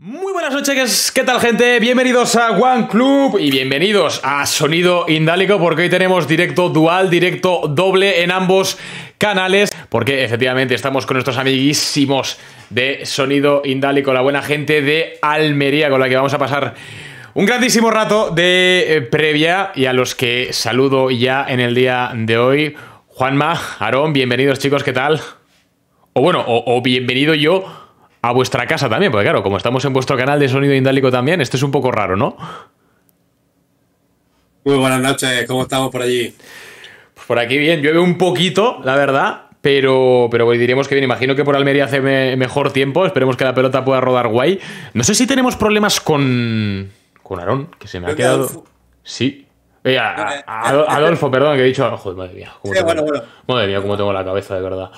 Muy buenas noches, ¿qué tal gente? Bienvenidos a One Club y bienvenidos a Sonido Indálico porque hoy tenemos directo dual, directo doble en ambos canales porque efectivamente estamos con nuestros amiguísimos de Sonido Indálico, la buena gente de Almería con la que vamos a pasar un grandísimo rato de eh, previa y a los que saludo ya en el día de hoy. Juanma, Aarón, bienvenidos chicos, ¿qué tal? O bueno, o bienvenido yo a vuestra casa también, porque claro, como estamos en vuestro canal de sonido indálico también, esto es un poco raro, ¿no? Muy buenas noches, ¿cómo estamos por allí? Pues por aquí bien, llueve un poquito, la verdad, pero, pero diríamos que bien, imagino que por Almería hace mejor tiempo, esperemos que la pelota pueda rodar guay. No sé si tenemos problemas con... con Aarón, que se me ha quedado... Sí. Eh, Adolfo, perdón, que he dicho... Joder, madre mía. Cómo Madre mía, cómo tengo la cabeza, de verdad.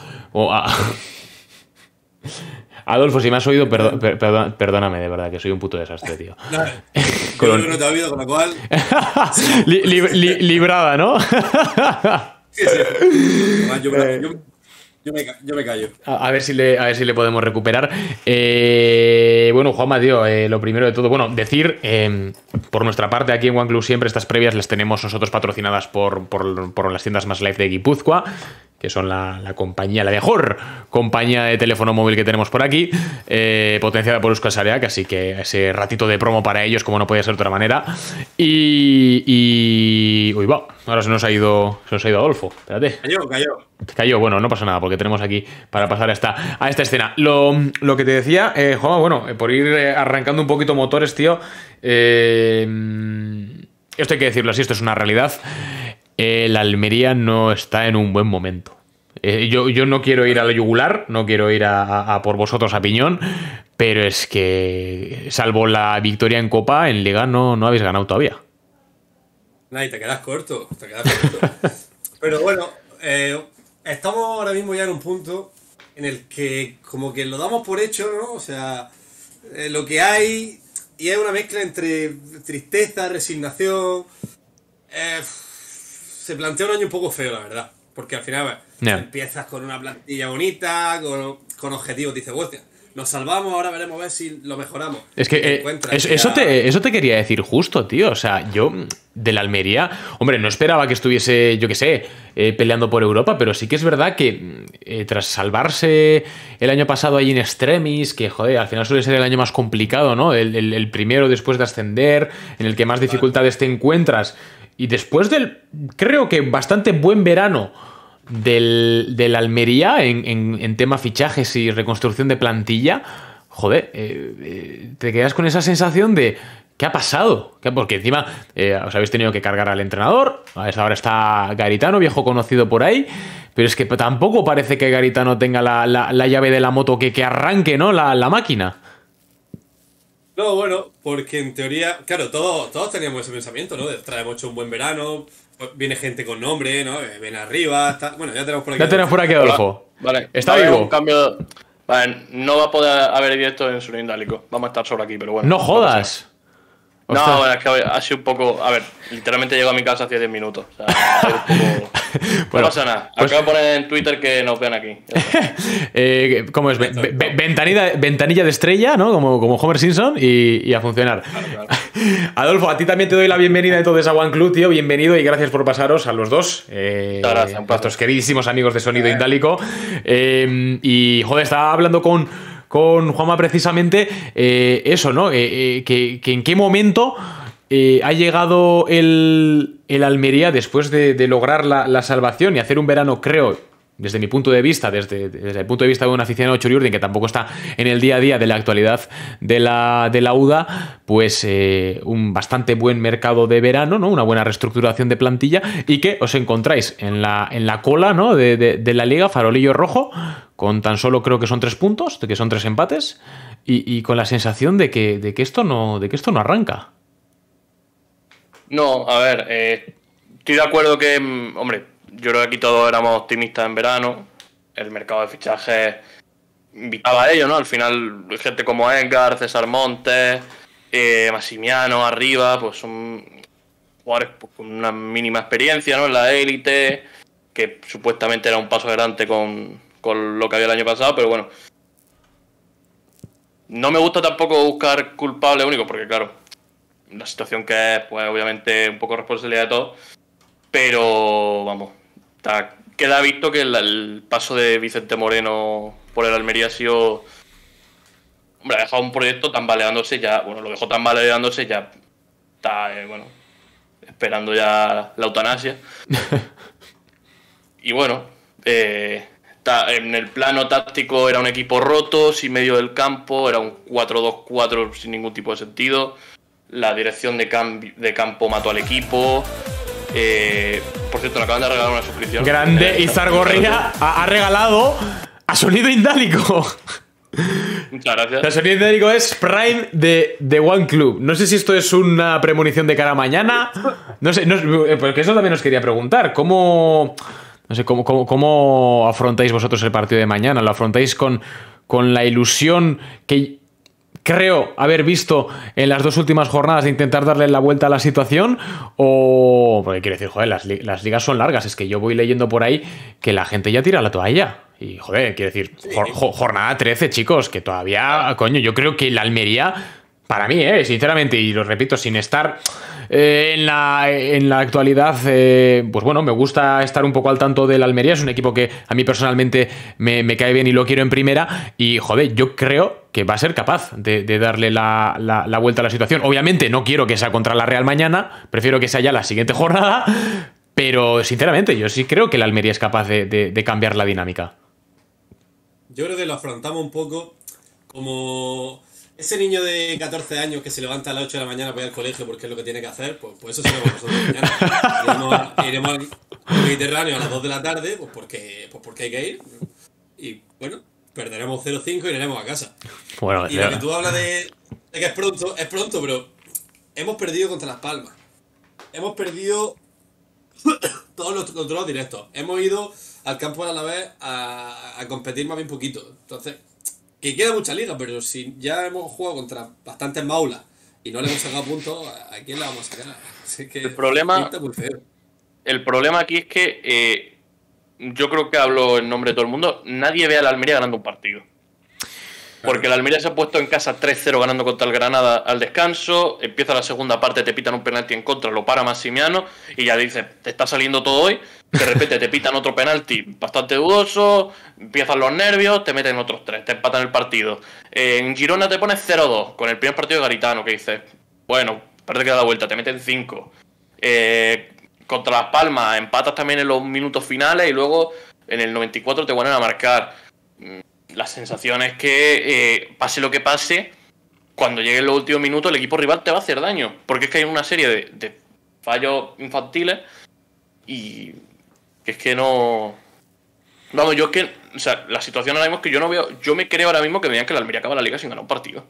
Adolfo, si me has oído, eh. perdóname, de verdad, que soy un puto desastre, tío. te oído, con lo cual. librada, ¿no? sí, sí. yo, me, callo. A, ver si le, si le podemos recuperar. Eh, bueno, Juanma, tío, eh, lo primero de todo, bueno, decir, em, por nuestra parte, aquí en One Club siempre estas previas las tenemos nosotros patrocinadas por, por las tiendas más live de Guipúzcoa que son la, compañía, la mejor compañía de teléfono móvil que tenemos por aquí, eh, potenciada por Euskal que así que ese ratito de promo para ellos, como no podía ser de otra manera. Y. uy, va, ahora se nos ha ido, se nos ha ido Adolfo, espérate. Cayó, cayó. Cayó, bueno, no pasa nada, porque tenemos aquí para pasar a esta, a esta escena. Lo, que te decía, eh, Juan, bueno, eh, por ir arrancando un poquito motores, tío, esto hay que decirlo así, esto es una realidad. Eh, la Almería no está en un buen momento. Eh, yo, no quiero ir a la yugular, no quiero ir a, por vosotros a piñón, pero es que salvo la victoria en Copa, en Liga no, habéis ganado todavía. Nah, y te quedas corto, pero bueno, eh, estamos ahora mismo ya en un punto en el que como que lo damos por hecho, ¿no? O sea, lo que hay y hay una mezcla entre tristeza, resignación... Eh, se plantea un año un poco feo, la verdad. Porque al final empiezas con una plantilla bonita, con, objetivos, dice, hostia, nos salvamos, ahora veremos a ver si lo mejoramos. Es que eh, eso, te, eso te quería decir justo, tío. O sea, yo de la Almería, hombre, no esperaba que estuviese, yo qué sé, eh, peleando por Europa, pero sí que es verdad que eh, tras salvarse el año pasado allí en Extremis, que joder, al final suele ser el año más complicado, ¿no? el primero después de ascender, en el que más dificultades te encuentras. Y después del, creo que bastante buen verano del, la Almería en, tema fichajes y reconstrucción de plantilla, joder, eh, eh, te quedas con esa sensación de ¿qué ha pasado? Porque encima eh, os habéis tenido que cargar al entrenador, ahora está Garitano, viejo conocido por ahí, pero es que tampoco parece que Garitano tenga la, la, la llave de la moto que, que arranque ¿no? la, la máquina. No, bueno, porque en teoría, claro, todos, todos teníamos ese pensamiento, ¿no? Traemos hecho un buen verano, viene gente con nombre, ¿no? Eh, ven arriba, está... bueno, ya tenemos por aquí. Ya tenemos por aquí, Adolfo. Vale, está vivo. cambio... no va a poder haber directo en Surindálico. Vamos a estar sobre aquí, pero bueno. No jodas. No, es que ha sido un poco. A ver, literalmente llego a mi casa hace 10 minutos. no pasa nada. Pues- acabo de poner en Twitter que nos vean aquí. Eh, ¿Cómo es? ventanilla, de estrella, ¿no? Como, como Homer Simpson y, a funcionar. Adolfo, a ti también te doy la bienvenida de todos a One Club, tío. Bienvenido y gracias por pasaros a los dos. Eh, gracias, a nuestros queridísimos amigos de Sonido eh. Indálico. Eh, y, joder, estaba hablando con con Juanma precisamente eh, eso, ¿no? Eh, eh, que, en qué momento... ha llegado el, el, Almería después de, lograr la, salvación y hacer un verano, creo, desde mi punto de vista, desde, el punto de vista de un aficionado Churiurdin que tampoco está en el día a día de la actualidad de la, de la UDA, pues eh, un bastante buen mercado de verano, ¿no? Una buena reestructuración de plantilla y que os encontráis en la, en la cola, ¿no? De, la liga, farolillo rojo, con tan solo creo que son tres puntos, de que son tres empates, y, con la sensación de que, de que, esto no, de que esto no arranca. No, a ver, eh, estoy de acuerdo que, mm, hombre, yo creo que aquí todos éramos optimistas en verano. El mercado de fichajes invitaba a ello, ¿no? Al final, gente como Edgar, César Montes, eh, Massimiano, arriba, pues son jugadores pues, con una mínima experiencia, ¿no? En la élite, que supuestamente era un paso adelante con, con lo que había el año pasado, pero bueno. No me gusta tampoco buscar culpable único, porque claro, la situación que es, pues obviamente un poco responsabilidad de todos. Pero vamos, queda visto que el, paso de Vicente Moreno por el Almería ha sido. Hombre, ha dejado un proyecto tambaleándose ya. Bueno, lo dejó tambaleándose ya. Está, eh, bueno, esperando ya la eutanasia. y bueno, eh, está, en el plano táctico era un equipo roto, sin medio del campo, era un 4-2-4 sin ningún tipo de sentido. La dirección de, de campo mató al equipo. Eh, por cierto, le acaban de regalar una suscripción. Grande. y eh, Izar Gorría ha, regalado a Sonido Indálico. Muchas gracias. El sonido indálico es Prime de, de One Club. No sé si esto es una premonición de cara a mañana. No sé, eh, porque eso también os quería preguntar. ¿Cómo.? No sé, cómo, cómo afrontáis vosotros el partido de mañana? ¿Lo afrontáis con, con la ilusión que creo haber visto en las dos últimas jornadas de intentar darle la vuelta a la situación o porque quiero decir, joder, las, ligas son largas, es que yo voy leyendo por ahí que la gente ya tira la toalla. Y joder, quiero decir, jornada 13, chicos, que todavía, coño, yo creo que la Almería para mí, eh, sinceramente, y lo repito, sin estar eh, en, la, en, la, actualidad, eh, pues bueno, me gusta estar un poco al tanto del Almería, es un equipo que a mí personalmente me, me, cae bien y lo quiero en primera, y joder, yo creo que va a ser capaz de, darle la, vuelta a la situación. Obviamente no quiero que sea contra la Real mañana, prefiero que sea ya la siguiente jornada, pero sinceramente yo sí creo que la Almería es capaz de, cambiar la dinámica. Yo creo que lo afrontamos un poco como ese niño de 14 años que se levanta a las 8 de la mañana para ir al colegio porque es lo que tiene que hacer, pues, pues eso seremos nosotros mañana. Iremos, iremos al Mediterráneo a las 2 de la tarde, pues porque, pues porque hay que ir. Y bueno, perderemos 0-5 y iremos a casa. Bueno, y que tú hablas de, que es pronto, es pronto, pero hemos perdido contra Las Palmas. Hemos perdido todos los controles directos. Hemos ido al campo a la vez a, competir más bien poquito. Entonces, que queda mucha liga, pero si ya hemos jugado contra bastantes maulas y no le hemos sacado puntos, ¿a quién le vamos a sacar? Así que, el, problema, el problema aquí es que eh, yo creo que hablo en nombre de todo el mundo, nadie ve a la Almería ganando un partido. Porque la Almería se ha puesto en casa 3-0 ganando contra el Granada al descanso, empieza la segunda parte, te pitan un penalti en contra, lo para Massimiano y ya dices, te está saliendo todo hoy, de repente te pitan otro penalti bastante dudoso, empiezan los nervios, te meten otros tres, te empatan el partido. En Girona te pones 0-2 con el primer partido de Garitano que dices, bueno, parece que da la vuelta, te meten 5. Eh, contra Las Palmas empatas también en los minutos finales y luego en el 94 te vuelven a marcar. Mm, la sensación es que, eh, pase lo que pase, cuando lleguen los últimos minutos, el equipo rival te va a hacer daño. Porque es que hay una serie de, fallos infantiles y es que no. Vamos, yo es que. O sea, la situación ahora mismo es que yo no veo. Yo me creo ahora mismo que vean que la Almería acaba la liga sin ganar un partido.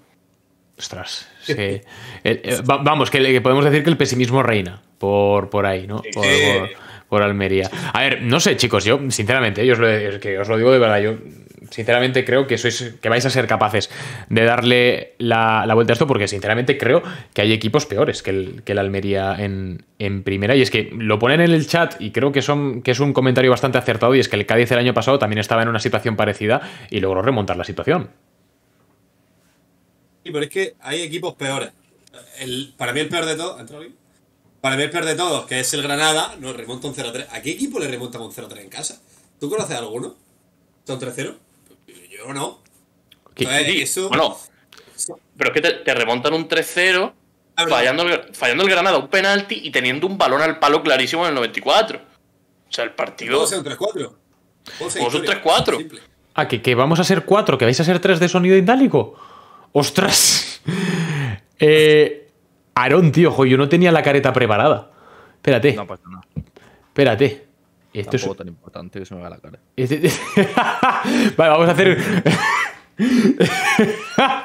Ostras, sí. Eh, eh, vamos, que, podemos decir que el pesimismo reina por, por ahí, ¿no? Por, Almería. A ver, no sé, chicos, yo, sinceramente, os lo, que os lo digo de verdad, yo sinceramente creo que sois que vais a ser capaces de darle la, vuelta a esto porque sinceramente creo que hay equipos peores que el, que el Almería en, en, primera y es que lo ponen en el chat y creo que son que es un comentario bastante acertado y es que el Cádiz el año pasado también estaba en una situación parecida y logró remontar la situación Sí, pero es que hay equipos peores. para mí el peor de todos. Para mí el peor de todos, que es el Granada, nos remonta un 0-3. ¿A qué equipo le remontan un 0-3 en casa? ¿Tú conoces a alguno? un 3 3-0? Yo no. Okay, eso... Bueno, pero es que te, remontan un 3-0 ah, fallando el, fallando el Granada un penalti y teniendo un balón al palo clarísimo en el 94. O sea, el partido. Vamos a un 3-4. Vamos es un 3-4. ¿A ah, que, vamos a ser 4, que vais a ser 3 de sonido idálico? ¡Ostras! eh, Aarón, tío, ojo yo no tenía la careta preparada. Espérate. No pasa nada. Espérate. Esto es tan importante que se me la cara. vale, vamos a hacer.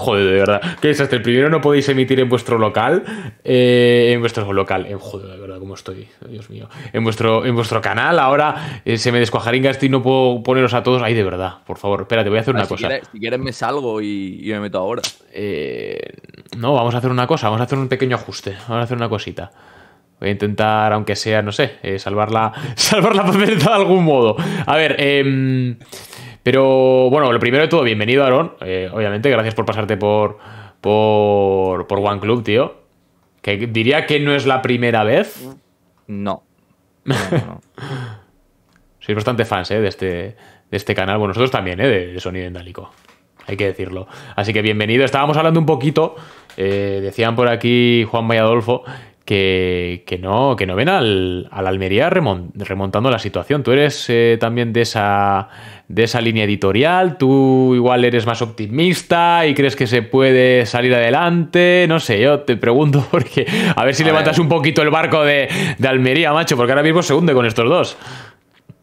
Joder, de verdad. ¿Qué es esto? El primero no podéis emitir en vuestro local. Eh, en vuestro local. joder, de verdad, ¿cómo estoy? Dios mío. En vuestro, en vuestro canal. Ahora eh, se me descuajaringa esto y no puedo poneros a todos. Ay, de verdad, por favor. Espérate, voy a hacer ah, una cosa. Si quieres, me salgo y, me meto ahora. Eh, no, vamos a hacer una cosa. Vamos a hacer un pequeño ajuste. Vamos a hacer una cosita. Voy a intentar, aunque sea, no sé, salvar la, salvar la de algún modo. A ver, eh. Pero bueno, lo primero de todo, bienvenido, Aaron. Eh, obviamente, gracias por pasarte por, por, por One Club, tío. Que diría que no es la primera vez. No. Sois bastante fans eh, de, este, de este canal. Bueno, nosotros también, ¿eh? de, Sonido Endálico. Hay que decirlo. Así que bienvenido. Estábamos hablando un poquito. Eh, decían por aquí Juan Valladolfo que, que, no, que no ven al, al, Almería remontando la situación. Tú eres eh, también de esa, de esa línea editorial, tú igual eres más optimista y crees que se puede salir adelante. No sé, yo te pregunto porque a ver si levantas un poquito el barco de, Almería, macho, porque ahora mismo se hunde con estos dos.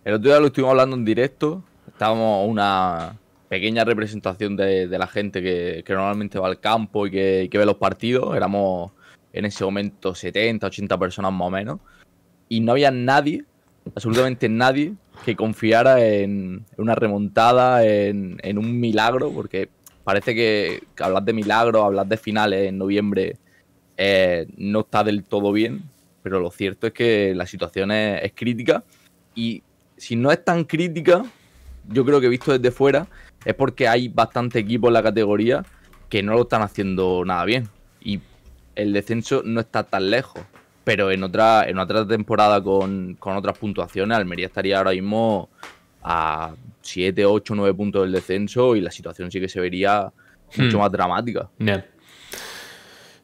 El otro día lo estuvimos hablando en directo, estábamos una pequeña representación de, la gente que, normalmente va al campo y que ve los partidos, éramos en ese momento 70, 80 personas más o menos, y no había nadie, absolutamente nadie, que confiara en, una remontada, en, un milagro, porque parece que, hablar de milagro hablar de finales en noviembre eh, no está del todo bien, pero lo cierto es que la situación es, crítica y si no es tan crítica, yo creo que visto desde fuera, es porque hay bastante equipo en la categoría que no lo están haciendo nada bien. Y el descenso no está tan lejos. Pero en otra, en otra temporada con, otras puntuaciones, Almería estaría ahora mismo a 7, 8, 9 puntos del descenso y la situación sí que se vería mucho hmm. más dramática.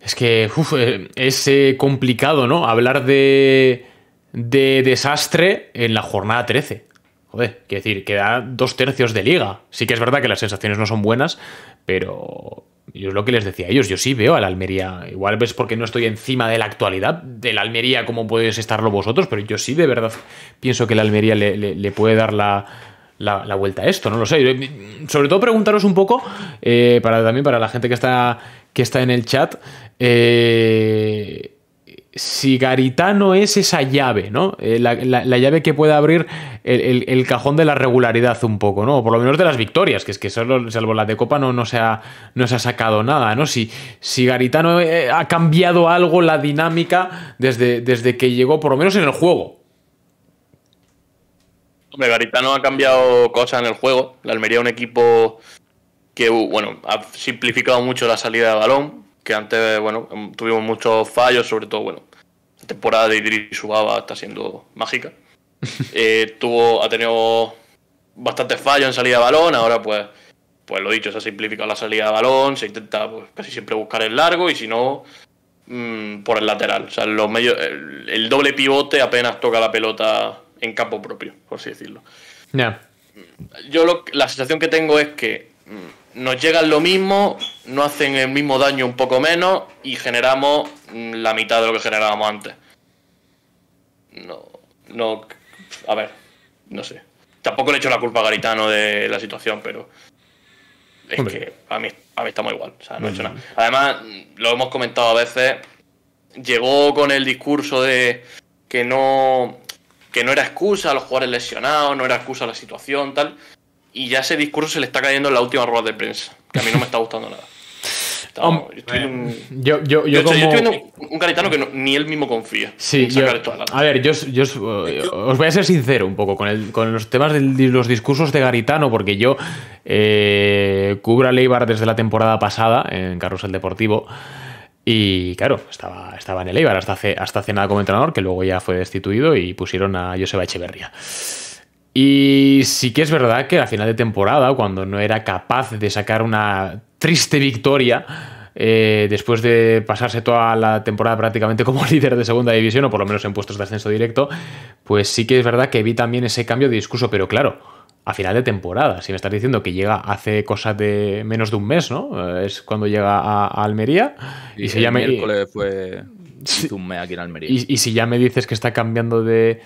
Es que eh, es eh, complicado, ¿no? Hablar de, de desastre en la jornada 13. Joder, quiero decir, queda dos tercios de liga. Sí que es verdad que las sensaciones no son buenas, pero y es lo que les decía a ellos, yo sí veo a la Almería, igual ves porque no estoy encima de la actualidad de la Almería como podéis estarlo vosotros, pero yo sí de verdad pienso que la Almería le, puede dar la, vuelta a esto, no lo sé. Sobre todo preguntaros un poco, eh, para, también para la gente que está, que está en el chat, eh, si Garitano es esa llave, ¿no? Eh, la, llave que puede abrir el, cajón de la regularidad un poco, ¿no? O por lo menos de las victorias, que es que solo, salvo la de Copa no, no, se, ha, no se ha sacado nada, ¿no? Si, Garitano eh, ha cambiado algo la dinámica desde, desde que llegó, por lo menos en el juego. Hombre, Garitano ha cambiado cosas en el juego. La Almería es un equipo que, bueno, ha simplificado mucho la salida de balón que antes, bueno, em, tuvimos muchos fallos, sobre todo, bueno, la temporada de Idris Subaba está siendo mágica. Eh, tuvo, ha tenido bastantes fallos en salida de balón, ahora pues, pues lo dicho, se ha simplificado la salida de balón, se intenta pues, casi siempre buscar el largo y si no, mm, por el lateral. O sea, los medios, el, doble pivote apenas toca la pelota en campo propio, por así decirlo. Yo la sensación que tengo es que... Mm, nos llegan lo mismo, no hacen el mismo daño un poco menos y generamos mm, la mitad de lo que generábamos antes. No, no, a ver, no sé. Tampoco le hecho la culpa a Garitano de la situación, pero es que a mí, a estamos igual, o sea, no he hecho nada. Además, lo hemos comentado a veces, llegó con el discurso de que no, que no era excusa a los jugadores lesionados, no era excusa la situación, tal. Y ya ese discurso se le está cayendo en la última rueda de prensa, que a mí no me está gustando nada. yo, estoy viendo un garitano que ni él mismo confía. Sí, a, ver, yo, eh, os voy a ser sincero un poco con, el, con los temas de los discursos de garitano, porque yo eh, cubro a Leibar desde la temporada pasada en Carrusel Deportivo. Y claro, estaba, estaba en el Eibar hasta hace, hasta hace nada como entrenador, que luego ya fue destituido y pusieron a Joseba Echeverría. Y sí que es verdad que a final de temporada, cuando no era capaz de sacar una triste victoria, eh, después de pasarse toda la temporada prácticamente como líder de segunda división, o por lo menos en puestos de ascenso directo, pues sí que es verdad que vi también ese cambio de discurso, pero claro, a final de temporada, si me estás diciendo que llega hace cosas de menos de un mes, ¿no? Eh, es cuando llega a, Almería y, si ya me... Y, y si ya me dices que está cambiando de,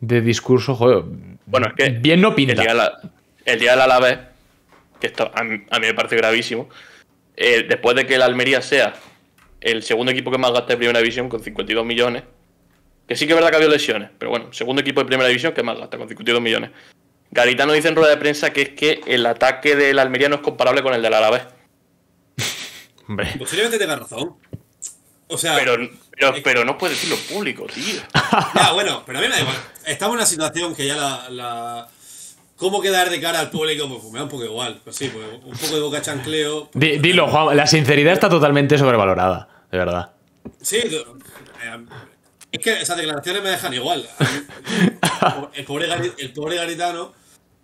de discurso, joder bueno, es que. Bien no pinta. El día del la, Alavés, que esto a mí, me parece gravísimo, eh, después de que el Almería sea el segundo equipo que más gasta en primera división con 52 millones, que sí que es verdad que ha habido lesiones, pero bueno, segundo equipo de primera división que más gasta con 52 millones. Garitano dice en rueda de prensa que es que el ataque del Almería no es comparable con el del Alavés. Hombre. Posiblemente tenga razón sea, pero, eh, pero, no puede decirlo público, tío. Ya, bueno, pero a mí me da igual. Estamos en una situación que ya la, ¿Cómo quedar de cara al público? Pues me da un poco igual. Pues sí, pues un poco de boca chancleo. dilo, Juan, la sinceridad está totalmente sobrevalorada, de verdad. Sí, eh, es que esas declaraciones me dejan igual. El pobre, garitano.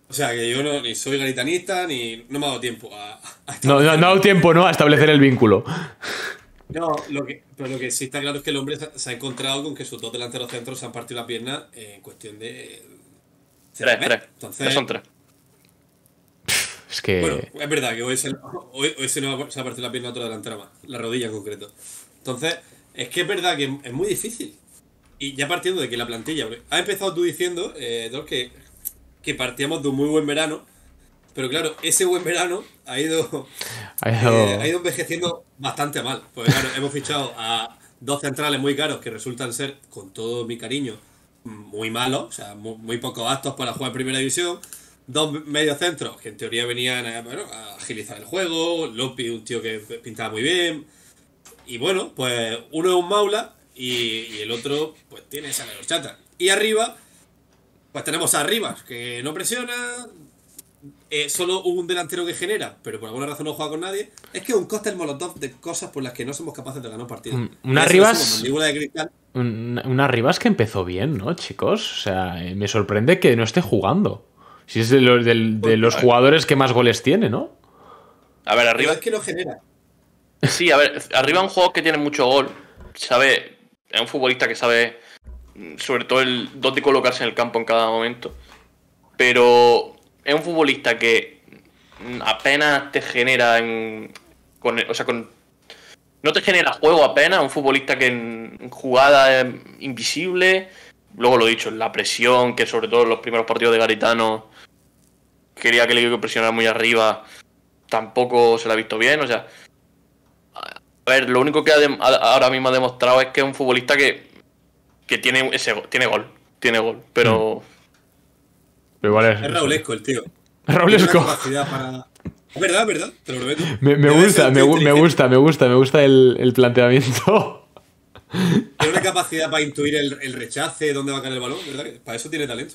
O sea, que yo no, ni soy garitanista, ni. No me ha dado tiempo a. no, no, no ha dado tiempo, ¿no? A establecer el vínculo. No, lo que, pero lo que sí está claro es que el hombre se ha encontrado con que sus dos delanteros centros se han partido la pierna en cuestión de. Eh, tres, tres. Entonces, son tres. Es que. Bueno, es verdad que hoy se, nos ha, partido la pierna otro delantero más, la rodilla en concreto. Entonces, es que es verdad que es muy difícil. Y ya partiendo de que la plantilla. Ha empezado tú diciendo, eh, que, que partíamos de un muy buen verano pero claro, ese buen verano ha ido, ha ido eh, envejeciendo bastante mal. Pues claro, hemos fichado a dos centrales muy caros que resultan ser, con todo mi cariño, muy malos, o sea, muy, pocos aptos para jugar en primera división. Dos mediocentros que en teoría venían a, agilizar el juego. Lopi, un tío que pintaba muy bien. Y bueno, pues uno es un maula y, el otro pues tiene esa chatas. Y arriba, pues tenemos a Rivas, que no presiona, eh, solo un delantero que genera, pero por alguna razón no juega con nadie, es que un cóctel molotov de cosas por las que no somos capaces de ganar partidos. Una arriba una Rivas que empezó bien, ¿no, chicos? O sea, eh, me sorprende que no esté jugando. Si es de los, jugadores que más goles tiene, ¿no? A ver, arriba. es que lo genera. Sí, a ver, arriba un juego que tiene mucho gol. Sabe. Es un futbolista que sabe. Mm, sobre todo el dónde colocarse en el campo en cada momento. Pero es un futbolista que apenas te genera o sea, con, no te genera juego apenas, un futbolista que en jugada es invisible, luego lo he dicho, la presión, que sobre todo en los primeros partidos de Garitano quería que le que presionara muy arriba, tampoco se la ha visto bien, o sea, a ver, lo único que ahora mismo ha demostrado es que es un futbolista que, tiene, ese, tiene gol, tiene gol, pero... Mm es, Raulesco el tío. Raulesco. Para... Es verdad, verdad, te lo prometo. Me, gusta, me, gusta, me gusta, me gusta el, planteamiento. Tiene una capacidad para intuir el, el rechace, dónde va a caer el balón, ¿verdad? Para eso tiene talento.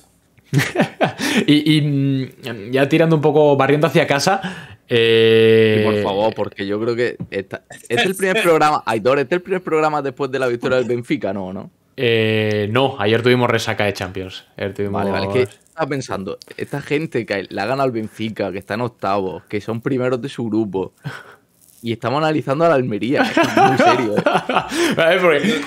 y, mm, ya tirando un poco, barriendo hacia casa. Eh, por favor, porque yo creo que este es el primer programa, Aitor, este es el primer programa después de la victoria del Benfica, ¿no? ¿No? Eh, no, ayer tuvimos resaca de Champions. Ayer tuvimos... Vale, vale, estaba pensando, esta gente que la gana al Benfica, que está en octavos, que son primeros de su grupo, y estamos analizando a la Almería. es muy serio. ¿eh?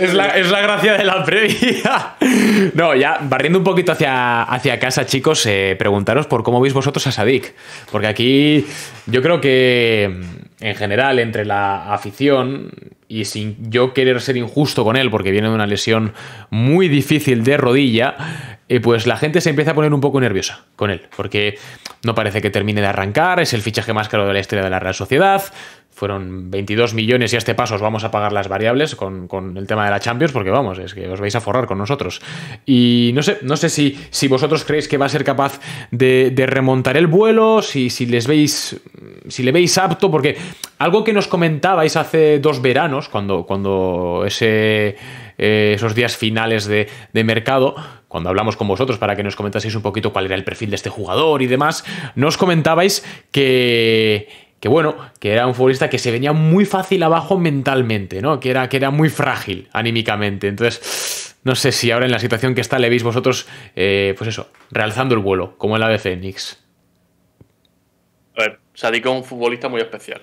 es, la, gracia de la previa. No, ya barriendo un poquito hacia, hacia casa, chicos, eh, preguntaros por cómo veis vosotros a Sadik. Porque aquí yo creo que en general entre la afición y sin yo querer ser injusto con él porque viene de una lesión muy difícil de rodilla, eh, pues la gente se empieza a poner un poco nerviosa con él porque no parece que termine de arrancar, es el fichaje más caro de la historia de la Real Sociedad, fueron 22 millones y a este paso os vamos a pagar las variables con, el tema de la Champions, porque vamos, es que os vais a forrar con nosotros. Y no sé, no sé si, vosotros creéis que va a ser capaz de, remontar el vuelo, si, les veis, si le veis apto, porque algo que nos comentabais hace dos veranos, cuando, cuando ese, eh, esos días finales de, de mercado, cuando hablamos con vosotros para que nos comentaseis un poquito cuál era el perfil de este jugador y demás, nos comentabais que que bueno, que era un futbolista que se venía muy fácil abajo mentalmente, ¿no? Que era, que era muy frágil anímicamente. Entonces, no sé si ahora en la situación que está le veis vosotros, eh, pues eso, realzando el vuelo, como el ave Fénix. A ver, Sadiko es un futbolista muy especial.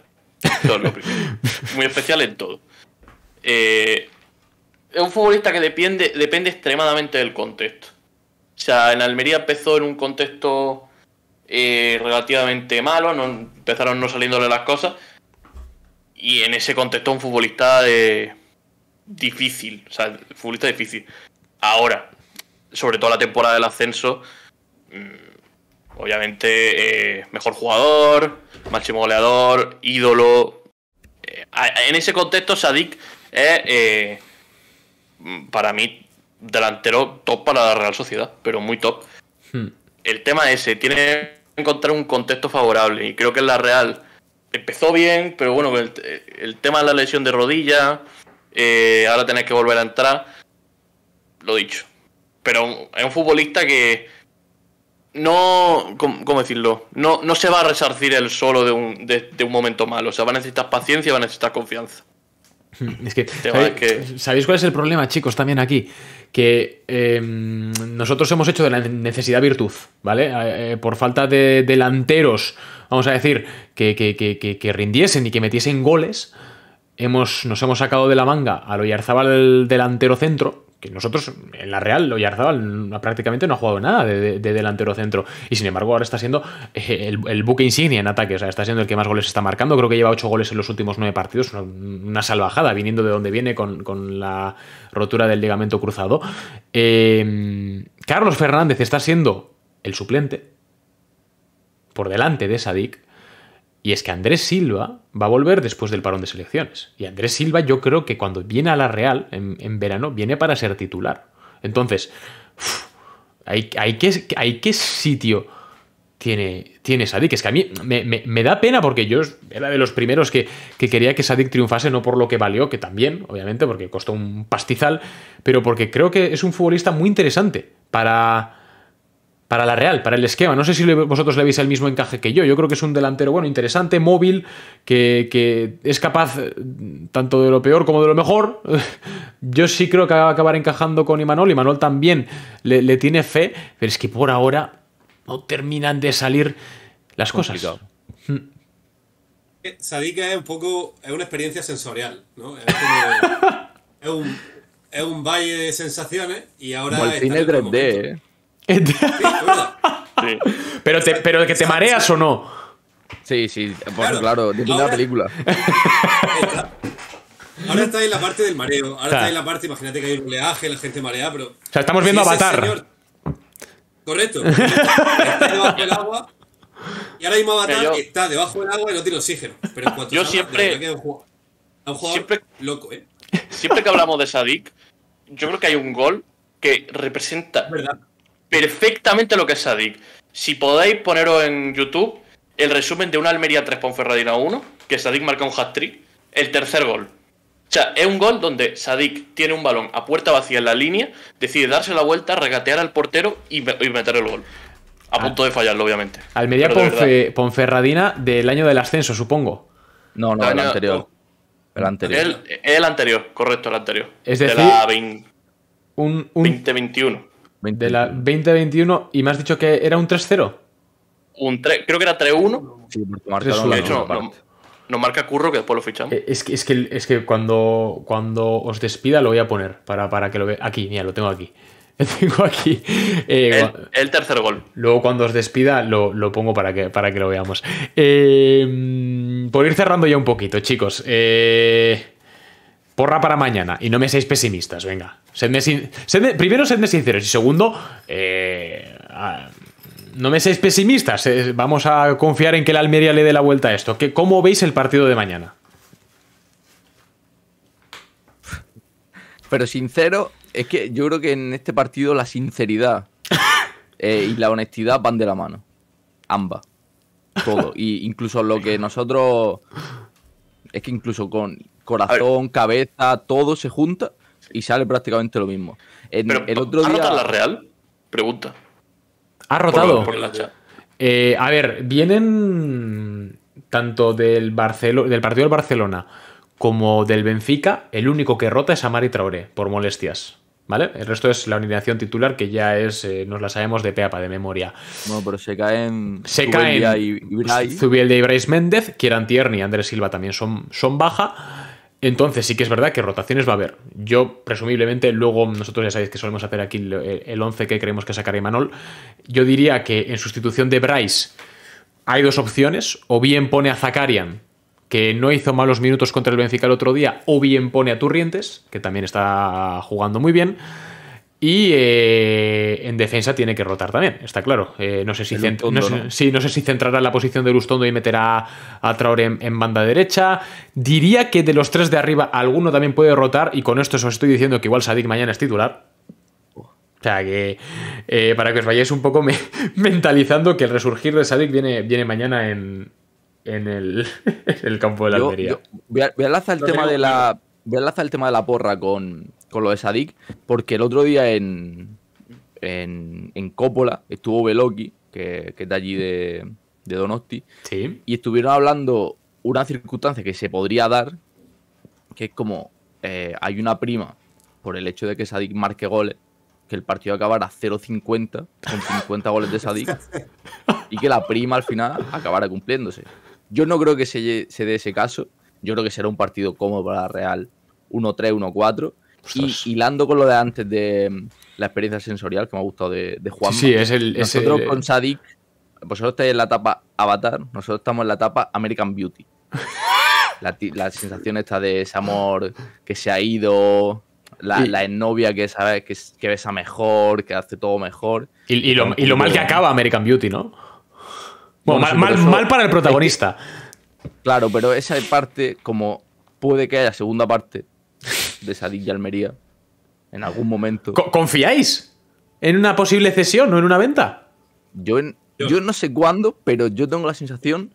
Todo lo muy especial en todo. Eh, es un futbolista que depende, depende extremadamente del contexto. O sea, en Almería empezó en un contexto eh, relativamente malo, no, empezaron no saliéndole las cosas. Y en ese contexto un futbolista de... difícil, o sea, futbolista difícil. Ahora, sobre todo la temporada del ascenso, mm, obviamente eh, mejor jugador, máximo goleador, ídolo. Eh, en ese contexto, Sadik es, para mí, delantero top para la Real Sociedad, pero muy top. Hmm. El tema es ese, tiene encontrar un contexto favorable. Y creo que la Real empezó bien, pero bueno, el, tema de la lesión de rodilla, eh, ahora tenés que volver a entrar. Lo dicho. Pero es un futbolista que no, como decirlo? No, no se va a resarcir él solo de un, de, de un momento malo. O sea, va a necesitar paciencia, va a necesitar confianza. Es que, ¿sabéis, cuál es el problema, chicos, también aquí? Que em, nosotros hemos hecho de la necesidad virtud, ¿vale? Eh, eh, por falta de delanteros, vamos a decir, que, que, rindiesen y que metiesen goles, hemos, nos hemos sacado de la manga a lo el delantero centro, que nosotros en la Real Ollarzabal mm, prácticamente no ha jugado nada de, delantero centro y sin embargo ahora está siendo eh, el, buque insignia en ataque, o sea, está siendo el que más goles está marcando, creo que lleva ocho goles en los últimos nueve partidos, una, salvajada viniendo de donde viene con, la rotura del ligamento cruzado. Eh, Carlos Fernández está siendo el suplente por delante de Sadik y es que Andrés Silva va a volver después del parón de selecciones. Y Andrés Silva yo creo que cuando viene a la Real en, verano, viene para ser titular. Entonces, hay, hay, hay sitio tiene, tiene Sadik. Es que a mí me, da pena porque yo era de los primeros que, que, quería que Sadik triunfase, no por lo que valió, que también, obviamente, porque costó un pastizal, pero porque creo que es un futbolista muy interesante para, para la Real, para el esquema. No sé si vosotros le veis el mismo encaje que yo. Yo creo que es un delantero, bueno, interesante, móvil, que, es capaz mm, tanto de lo peor como de lo mejor. Yo sí creo que va a acabar encajando con Imanol. Imanol también le, tiene fe, pero es que por ahora no terminan de salir las cosas. Mm. Sadika es un poco, es una experiencia sensorial, ¿no? Es, un, valle de sensaciones y ahora... Como el cine 3D, ¿eh? pero, de que te mareas o no. Sí, sí, claro, claro depende de la película. Ahora está en la parte del mareo. Ahora está en la parte, imagínate que hay un oleaje, la gente marea, pero. O sea, estamos viendo Avatar. Correcto. está debajo del agua. Y ahora mismo Avatar que está debajo del agua y no tiene oxígeno. Pero yo siempre. siempre, loco, ¿eh? Siempre que hablamos de Sadik, yo creo que hay un gol que representa perfectamente lo que es Sadik. Si podéis poneros en YouTube el resumen de una Almería 3 Ponferradina 1, que Sadik marca un hat-trick, el tercer gol. O sea, es un gol donde Sadik tiene un balón a puerta vacía en la línea, decide darse la vuelta, regatear al portero y, meter el gol. A ah. punto de fallarlo, obviamente. Almería Ponferradina del año del ascenso, supongo. No, no, el, anterior. El anterior. El, anterior, correcto, el anterior. Es decir, un, un, 2021. 20, de la 20-21 y me has dicho que era un 3-0. creo que era 3-1. Sí, de hecho, no, marca Curro, que después lo fichamos. Eh, es que, es que, es que cuando, cuando os despida lo voy a poner para, para que lo veáis. Aquí, mira, lo tengo aquí. Lo tengo aquí. Eh, el, tercer gol. Luego cuando os despida lo, pongo para que, para que lo veamos. Eh, por ir cerrando ya un poquito, chicos. Eh, porra para mañana. Y no me seáis pesimistas, venga. primero, sedme sinceros. Y segundo, eh, ah, no me seáis pesimistas. Eh, vamos a confiar en que la Almería le dé la vuelta a esto. ¿Cómo veis el partido de mañana? Pero sincero, es que yo creo que en este partido la sinceridad eh, y la honestidad van de la mano. Ambas. Todo. Y incluso lo que nosotros. Es que incluso con corazón, cabeza, todo se junta y sale prácticamente lo mismo. el otro ¿Ha rotado la Real? Pregunta. ¿Ha rotado? eh, a ver, vienen tanto del, Barcelo del partido del Barcelona como del Benfica. El único que rota es Amari Traoré por molestias. ¿Vale? El resto es la alineación titular que ya es, eh, nos la sabemos de peapa, de memoria. Bueno, pero se caen. Se caen. Y subir Zubiel de Ibrais Méndez, Kieran Tierney y Andrés Silva también son, son baja. Entonces sí que es verdad que rotaciones va a haber. Yo presumiblemente, luego nosotros ya sabéis que solemos hacer aquí eh, el 11 que creemos que sacará Manol. Yo diría que en sustitución de Bryce hay dos opciones. O bien pone a Zakarian, que no hizo malos minutos contra el Benfica el otro día, o bien pone a Turrientes, que también está jugando muy bien. Y eh, en defensa tiene que rotar también, está claro. Eh, no, sé si no, centrará la posición de Lustondo y meterá a Traore en, banda derecha. Diría que de los tres de arriba alguno también puede rotar y con esto os estoy diciendo que igual Sadik mañana es titular. O sea que eh, para que os vayáis un poco mentalizando que el resurgir de Sadik viene, viene mañana en, el, campo de la Almería voy, el tema de la voy a enlazar el tema de la porra con, con lo de Sadik, porque el otro día en, en, en Coppola estuvo Veloki, que, que es de allí de, de Donosti, y estuvieron hablando una circunstancia que se podría dar, que es como eh, hay una prima por el hecho de que Sadik marque goles, que el partido acabara 0-50 con 50 goles de Sadik y que la prima al final acabara cumpliéndose. Yo no creo que se, dé ese caso. Yo creo que será un partido cómodo para la Real 1-3, 1-4 y hilando con lo de antes de mm, la experiencia sensorial que me ha gustado de, de Juan. Sí, es el. Nosotros con Sadik, vosotros estáis en la etapa Avatar, nosotros estamos en la etapa American Beauty. la, sensación esta de ese amor que se ha ido, la, novia que sabe que, besa mejor, que hace todo mejor. Y, lo, mal que acaba American Beauty, ¿no? Bueno, mal, mal, para el protagonista. claro, pero esa parte, como puede que haya segunda parte, de y Almería en algún momento. ¿Confiáis en una posible cesión o en una venta? Yo, yo no sé cuándo, pero yo tengo la sensación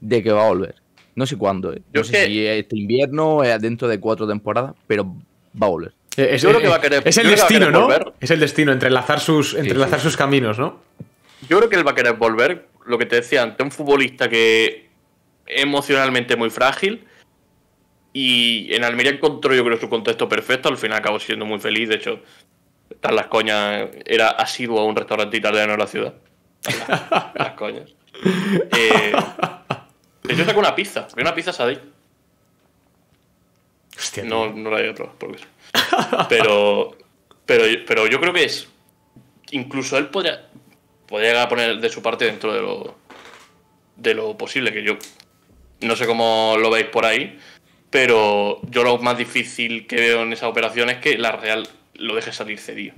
de que va a volver. No sé cuándo. Eh. Yo sé si este invierno, o dentro de cuatro temporadas, pero va a volver. Eh, es, el destino, ¿no? Es el destino, entrelazar, sus, entrelazar sus caminos, ¿no? Yo creo que él va a querer volver. Lo que te decía antes, un futbolista que emocionalmente muy frágil, y en Almería encontró yo creo su contexto perfecto, al final acabó siendo muy feliz, de hecho, están las coñas, era asiduo a un restaurante italiano en la ciudad. las, coñas. Eh, de hecho una pizza, una pizza Sadi. Hostia. No, no la había probado, pero, pero, pero yo creo que es... Incluso él podría, podría llegar a poner de su parte dentro de lo, de lo posible, que yo no sé cómo lo veis por ahí, pero yo lo más difícil que veo en esa operación es que la Real lo deje salir cedido.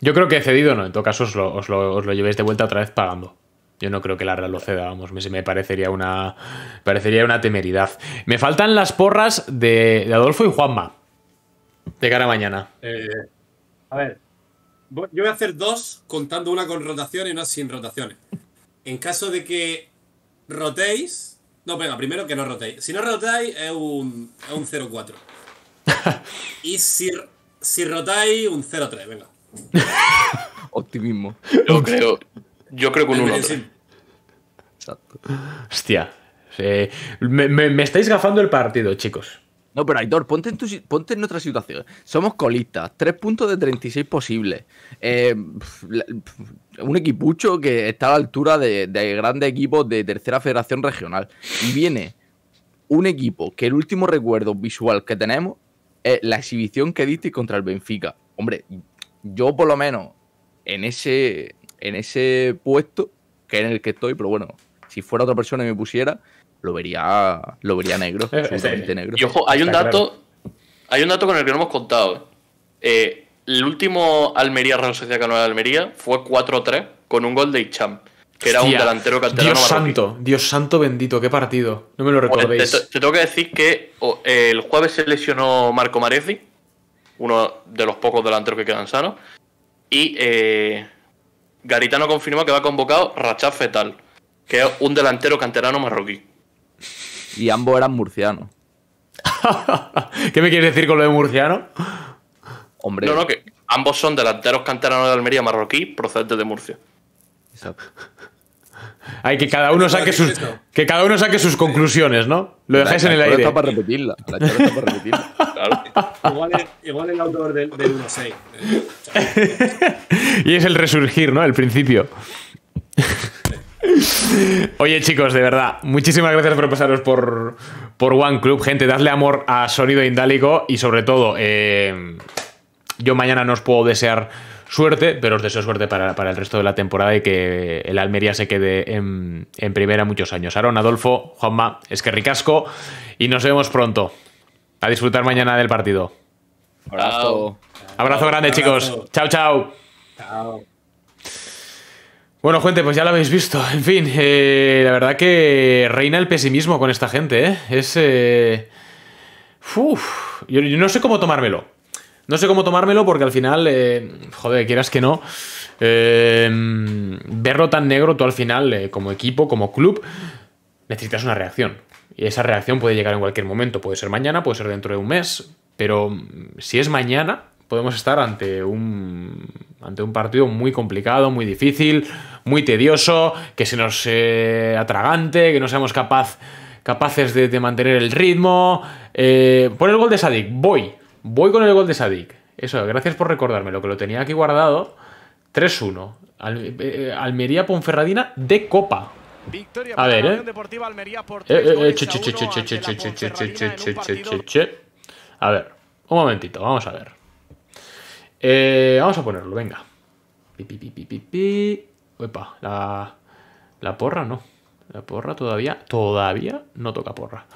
Yo, creo que cedido no, en todo caso os lo, llevéis de vuelta otra vez pagando. Yo no creo que la Real lo ceda, vamos, me, parecería una parecería una temeridad. Me faltan las porras de, Adolfo y Juanma. De cara a mañana. Eh, a ver, yo voy a hacer dos contando una con rotación y una sin rotaciones. En caso de que rotéis, no, venga, primero que no rotéis. Si no rotáis, es un, 0-4. y si, si rotáis, un 0-3, venga. Optimismo. Yo creo, yo creo que un 1-3. Exacto. Hostia. Eh, me estáis gafando el partido, chicos. No, pero Aitor, ponte en, otra situación. Somos colistas, 3 puntos de 36 posibles. Eh, un equipucho que está a la altura de, grandes equipos de tercera federación regional. Y viene un equipo que el último recuerdo visual que tenemos es la exhibición que diste contra el Benfica. Hombre, yo por lo menos en ese, en ese puesto que en el que estoy, pero bueno, si fuera otra persona y me pusiera, lo vería, lo vería negro, eh, negro. Y ojo, hay un dato, hay un dato con el que no hemos contado. Eh, el último Almería Real Sociedad no Almería fue 4-3 con un gol de Icham, que era un delantero canterano Dios santo, Dios santo bendito, qué partido. No me lo recordéis. te, tengo que decir que eh, el jueves se lesionó Marco Marezzi, uno de los pocos delanteros que quedan sanos, y Garitano confirmó que va convocado Rachaf Fetal, que es un delantero canterano marroquí y ambos eran murcianos. ¿Qué me quieres decir con lo de murciano? Hombre. No, no, que ambos son delanteros canteranos de Almería marroquí procedentes de Murcia. Exacto. que cada uno saque sus, que cada uno saque sus conclusiones, ¿no? Lo dejáis en el aire. para La está para repetirla. Igual, el, autor del 1-6. y es el resurgir, ¿no? El principio. Oye, chicos, de verdad, muchísimas gracias por pasaros por, por One Club. Gente, dadle amor a Sonido Indálico y sobre todo, eh, yo mañana no os puedo desear suerte, pero os deseo suerte para, el resto de la temporada y que el Almería se quede en, primera muchos años. Aaron, Adolfo, Juanma, es que ricasco y nos vemos pronto. A disfrutar mañana del partido. Abrazo. grande, chicos. Chao, chao. Chao. Bueno, gente, pues ya lo habéis visto. En fin, eh, la verdad que reina el pesimismo con esta gente, ¿eh? Es... Eh... Uf, yo, no sé cómo tomármelo. No sé cómo tomármelo porque al final, eh, joder, quieras que no, eh, verlo tan negro tú al final, como equipo, como club, necesitas una reacción. Y esa reacción puede llegar en cualquier momento. Puede ser mañana, puede ser dentro de un mes, pero si es mañana, podemos estar ante un, ante un partido muy complicado, muy difícil, muy tedioso, que se nos eh, atragante, que no seamos capaz, capaces de, mantener el ritmo. Eh, pon el gol de Sadik, voy, voy con el gol de Sadik. Eso, gracias por recordarme lo que lo tenía aquí guardado. 3-1. Eh, Almería Ponferradina de Copa. a ver, eh. A ver, un momentito, vamos a ver. Eh, vamos a ponerlo, venga. Pi, pi, pi, pi, pi, Opa, la, la porra no. La porra todavía, todavía no toca porra.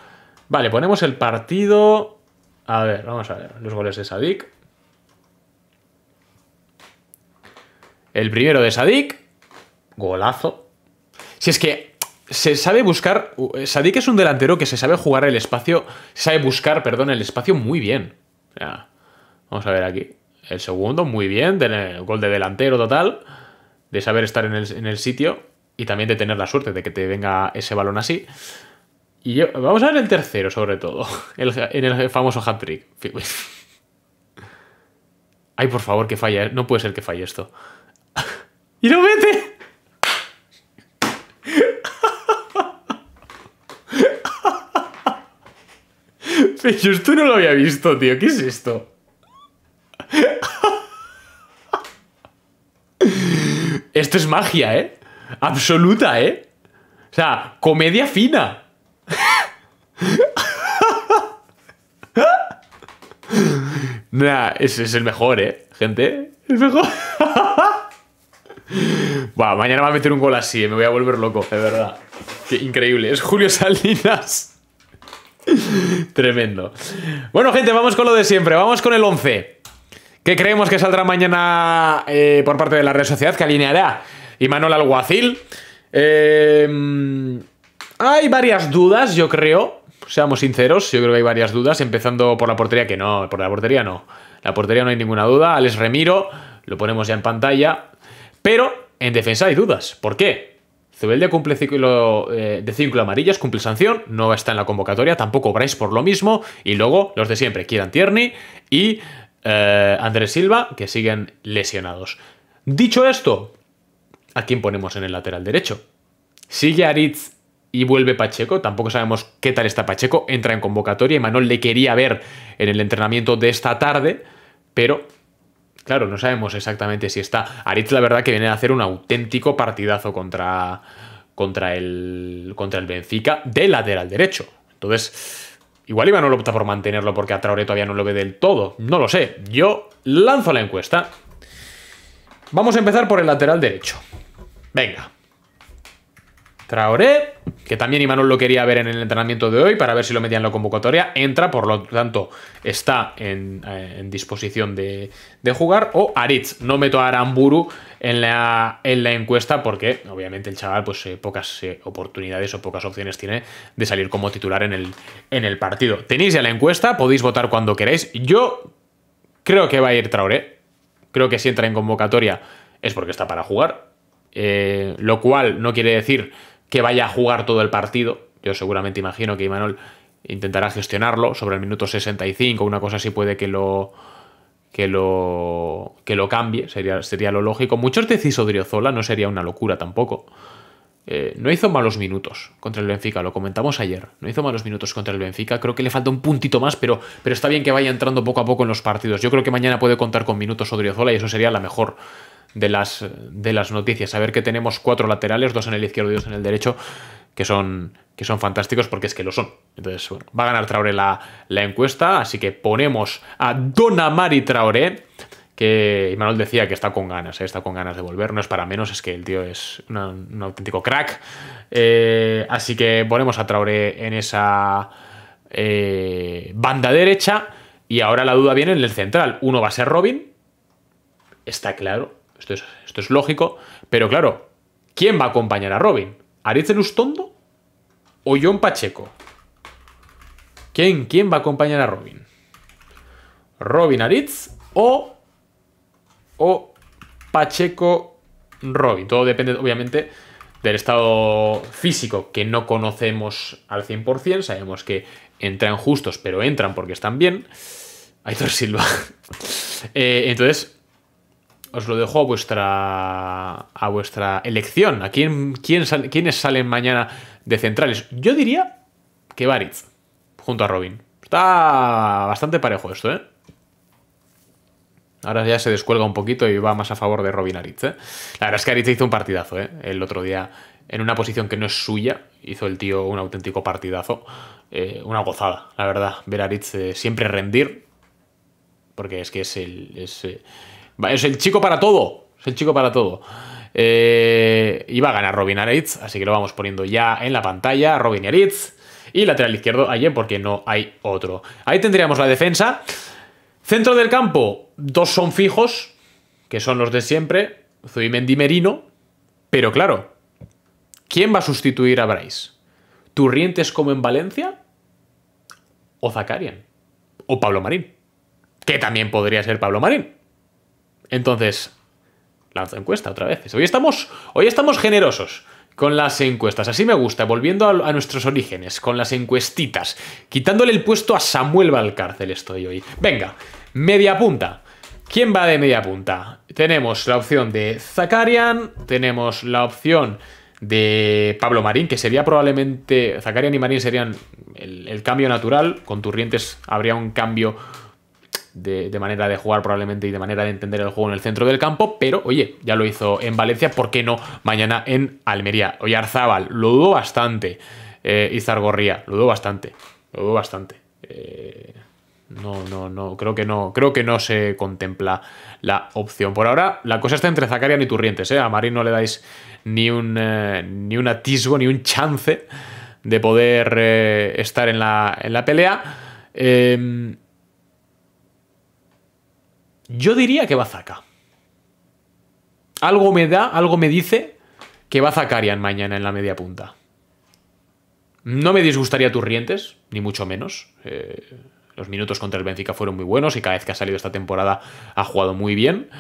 Vale, ponemos el partido. A ver, vamos a ver. Los goles de Sadik. El primero de Sadik. Golazo. Si es que se sabe buscar. Eh, Sadik es un delantero que se sabe jugar el espacio. Se sabe buscar, perdón, el espacio muy bien. vamos a ver aquí. El segundo, muy bien, de, gol de delantero total, de saber estar en el, sitio y también de tener la suerte de que te venga ese balón así. Y yo, vamos a ver el tercero, sobre todo, en el famoso hat-trick. Ay, por favor, que falla, ¿eh? no puede ser que falle esto. ¡Y lo mete! Pero yo esto no lo había visto, tío. ¿Qué es esto? Esto es magia, ¿eh? Absoluta, ¿eh? O sea, comedia fina. nah, ese es el mejor, ¿eh? Gente, el mejor. Buah, mañana va a meter un gol así, ¿eh? me voy a volver loco, de verdad. Qué increíble. Es Julio Salinas. Tremendo. Bueno, gente, vamos con lo de siempre. Vamos con el 11. Qué creemos que saldrá mañana eh, por parte de la red sociedad, que alineará Imanol Alguacil. Em, hay varias dudas, yo creo. Seamos sinceros, yo creo que hay varias dudas, empezando por la portería, que no, por la portería no. La portería no hay ninguna duda. Alex Remiro, lo ponemos ya en pantalla. Pero en defensa hay dudas. ¿Por qué? Zubeldia cumple ciclo eh, de círculo amarillas, cumple sanción, no está en la convocatoria, tampoco Bryce por lo mismo. Y luego los de siempre, Kieran Tierney y eh, Andrés Silva, que siguen lesionados. Dicho esto, ¿a quién ponemos en el lateral derecho? Sigue Aritz y vuelve Pacheco. Tampoco sabemos qué tal está Pacheco. Entra en convocatoria. y Manuel le quería ver en el entrenamiento de esta tarde, pero claro, no sabemos exactamente si está. Aritz, la verdad, que viene a hacer un auténtico partidazo contra, contra, el, contra el Benfica de lateral derecho. Entonces, Igual Iván no lo opta por mantenerlo porque a Traoré todavía no lo ve del todo. No lo sé. Yo lanzo la encuesta. Vamos a empezar por el lateral derecho. Venga. Traoré, que también Imanol lo quería ver en el entrenamiento de hoy para ver si lo metían en la convocatoria, entra, por lo tanto está en, eh, disposición de, jugar. O Aritz, no meto a Aramburu en la, en la encuesta porque obviamente el chaval pues eh, pocas eh, oportunidades o pocas opciones tiene de salir como titular en el, en el partido. Tenéis ya la encuesta, podéis votar cuando queráis. Yo creo que va a ir Traoré, creo que si entra en convocatoria es porque está para jugar, lo cual no quiere decir que vaya a jugar todo el partido. Yo seguramente imagino que Imanol intentará gestionarlo sobre el minuto 65, una cosa así puede que lo que lo que lo cambie, sería, sería lo lógico. Muchos decís Odriozola no sería una locura tampoco. Eh, no hizo malos minutos contra el Benfica, lo comentamos ayer. No hizo malos minutos contra el Benfica. Creo que le falta un puntito más, pero, pero está bien que vaya entrando poco a poco en los partidos. Yo creo que mañana puede contar con minutos Odriozola y eso sería la mejor, de las, de las noticias. Saber que tenemos cuatro laterales, dos en el izquierdo y dos en el derecho, que son, que son fantásticos porque es que lo son. Entonces, bueno, va a ganar Traoré la, encuesta, así que ponemos a Dona Mari Traoré, que Manuel decía que está con ganas, eh, está con ganas de volver, no es para menos, es que el tío es un auténtico crack. Eh, así que ponemos a Traoré en esa eh, banda derecha y ahora la duda viene en el central. Uno va a ser Robin, está claro, esto es, lógico, pero claro, ¿quién va a acompañar a Robin? ¿Ariz Ustondo? o John Pacheco? ¿Quién, ¿Quién va a acompañar a Robin? ¿Robin Aritz o, o Pacheco Robin? Todo depende, obviamente, del estado físico que no conocemos al 100%, sabemos que entran justos, pero entran porque están bien. Aitor Silva. eh, entonces, os lo dejo a vuestra, a vuestra elección. ¿A quién, quiénes salen mañana de centrales? Yo diría que Baritz, junto a Robin. Está bastante parejo esto, ¿eh? Ahora ya se descuelga un poquito y va más a favor de Robin Aritz. ¿eh? La verdad es que Aritz hizo un partidazo ¿eh? el otro día en una posición que no es suya. Hizo el tío un auténtico partidazo. Eh, una gozada, la verdad. Ver a Aritz eh, siempre rendir. Porque es que es el... Eh, es el chico para todo. Es el chico para todo. Eh, iba a ganar Robin Aritz, así que lo vamos poniendo ya en la pantalla. Robin Aritz. Y lateral izquierdo ayer porque no hay otro. Ahí tendríamos la defensa. Centro del campo, dos son fijos, que son los de siempre. Zubimendi Merino. Pero claro, ¿quién va a sustituir a Bryce? ¿Turrientes como en Valencia? ¿O Zakarian? ¿O Pablo Marín? Que también podría ser Pablo Marín. Entonces, lanzo encuesta otra vez. Hoy estamos, hoy estamos generosos con las encuestas. Así me gusta, volviendo a, nuestros orígenes, con las encuestitas. Quitándole el puesto a Samuel Valcárcel estoy hoy. Venga, media punta. ¿Quién va de media punta? Tenemos la opción de Zacarian. tenemos la opción de Pablo Marín, que sería probablemente... Zacarian y Marín serían el, cambio natural, con Turrientes habría un cambio de, manera de jugar probablemente y de manera de entender el juego en el centro del campo, pero oye, ya lo hizo en Valencia, ¿por qué no mañana en Almería? Arzábal, lo dudo bastante. Eh, Izargorría, lo dudo bastante. Lo dudo bastante. Eh, no, no, no, creo que no, creo que no se contempla la opción. Por ahora, la cosa está entre Zacarian y Turrientes, ¿eh? A Marín no le dais ni un, eh, ni atisbo, ni un chance de poder eh, estar en la, en la pelea. Eh, yo diría que va Zaka. Algo me da, algo me dice que va Zakarian mañana en la media punta. No me disgustaría tus rientes ni mucho menos. Eh, los minutos contra el Benfica fueron muy buenos y cada vez que ha salido esta temporada ha jugado muy bien.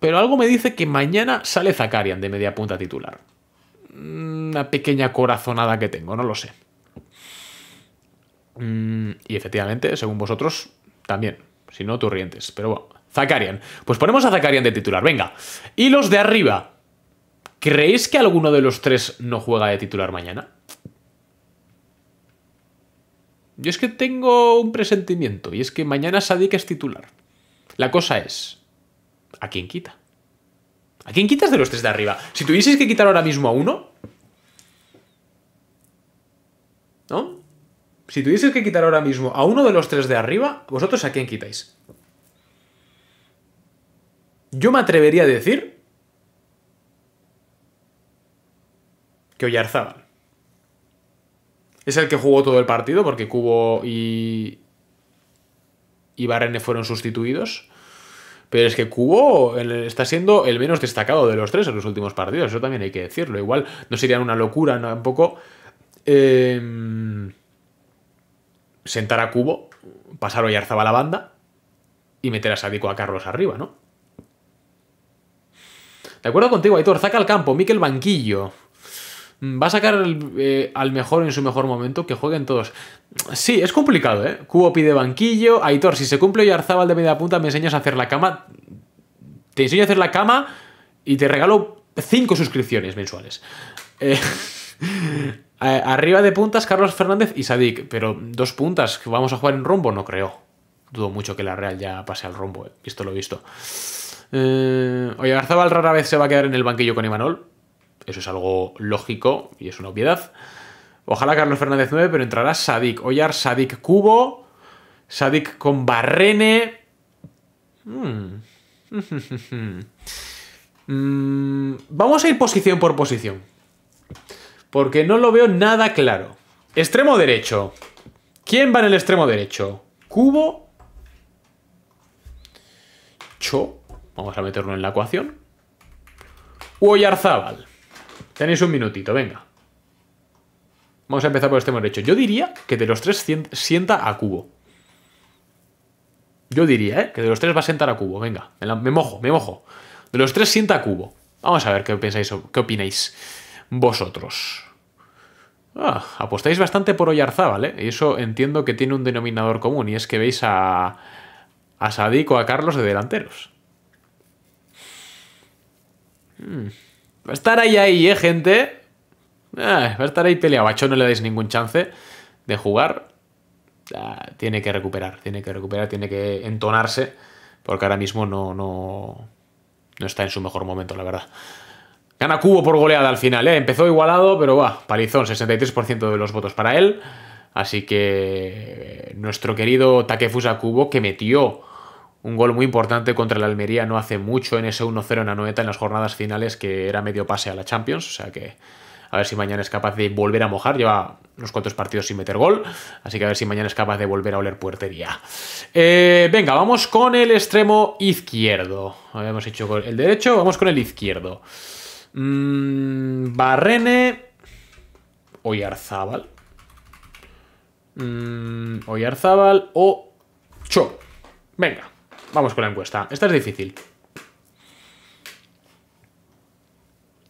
Pero algo me dice que mañana sale Zakarian de media punta titular. Mm, una pequeña corazonada que tengo, no lo sé. Mm, y efectivamente, según vosotros, también si no, tú rientes. Pero bueno, Zakarian. Pues ponemos a Zakarian de titular, venga. Y los de arriba. ¿Creéis que alguno de los tres no juega de titular mañana? Yo es que tengo un presentimiento y es que mañana Sadik es titular. La cosa es, ¿a quién quita? ¿A quién quitas de los tres de arriba? Si tuvieses que quitar ahora mismo a uno, ¿no? Si tuvieses que quitar ahora mismo a uno de los tres de arriba, ¿vosotros a quién quitáis? Yo me atrevería a decir que Oyarzábal. Es el que jugó todo el partido porque Cubo y, y Barrene fueron sustituidos. Pero es que Cubo está siendo el menos destacado de los tres en los últimos partidos. Eso también hay que decirlo. Igual no sería una locura, ¿no? Eh, sentar a Cubo, pasar Oyarzaba a la banda y meter a Sadico a Carlos arriba, ¿no? De acuerdo contigo, Aitor, saca al campo, Miquel Banquillo. Mm, va a sacar eh, al mejor en su mejor momento, que jueguen todos. Sí, es complicado, ¿eh? Cubo pide banquillo. Aitor, si se cumple al de media punta, me enseñas a hacer la cama. Te enseño a hacer la cama y te regalo cinco suscripciones mensuales. Eh, arriba de puntas, Carlos Fernández y Sadik. Pero dos puntas, que vamos a jugar en rumbo? no creo. Dudo mucho que la Real ya pase al rumbo, eh, visto lo visto. Eh, oye, Garzabal rara vez se va a quedar en el banquillo con Imanol. Eso es algo lógico y es una obviedad. Ojalá Carlos Fernández 9, pero entrará Sadik. Oyar Sadik Cubo. Sadik con Barrene. Mm. Mm. Vamos a ir posición por posición. Porque no lo veo nada claro. Extremo derecho. ¿Quién va en el extremo derecho? Cubo. Cho. Vamos a meterlo en la ecuación. Oyarzábal. Tenéis un minutito, venga. Vamos a empezar por el extremo derecho. Yo diría que de los tres sienta a Cubo. Yo diría, ¿eh? Que de los tres va a sentar a Cubo. Venga, me, mojo, me mojo. De los tres sienta a Cubo. Vamos a ver qué pensáis, qué opináis vosotros. Ah, apostáis bastante por Oyarzábal, vale ¿eh? Y eso entiendo que tiene un denominador común, y es que veis a, a Sadik o a Carlos de delanteros. Hmm. Va a estar ahí, ahí, ¿eh, gente? Ah, va a estar ahí peleado. A no le dais ningún chance de jugar. Ah, tiene que recuperar, tiene que recuperar, tiene que entonarse, porque ahora mismo no, no, no está en su mejor momento, la verdad. Gana Cubo por goleada al final, ¿eh? Empezó igualado, pero va, palizón, 63% de los votos para él. Así que eh, nuestro querido Takefusa Cubo, que metió un gol muy importante contra la Almería no hace mucho en ese 1-0 en Anoeta en las jornadas finales, que era medio pase a la Champions. O sea que a ver si mañana es capaz de volver a mojar. Lleva unos cuantos partidos sin meter gol, así que a ver si mañana es capaz de volver a oler puertería. Eh, venga, vamos con el extremo izquierdo. Habíamos hecho el derecho, vamos con el izquierdo. Mm, Barrene. Oyarzábal. Mm, Oyarzábal o Cho. Venga, vamos con la encuesta. Esta es difícil.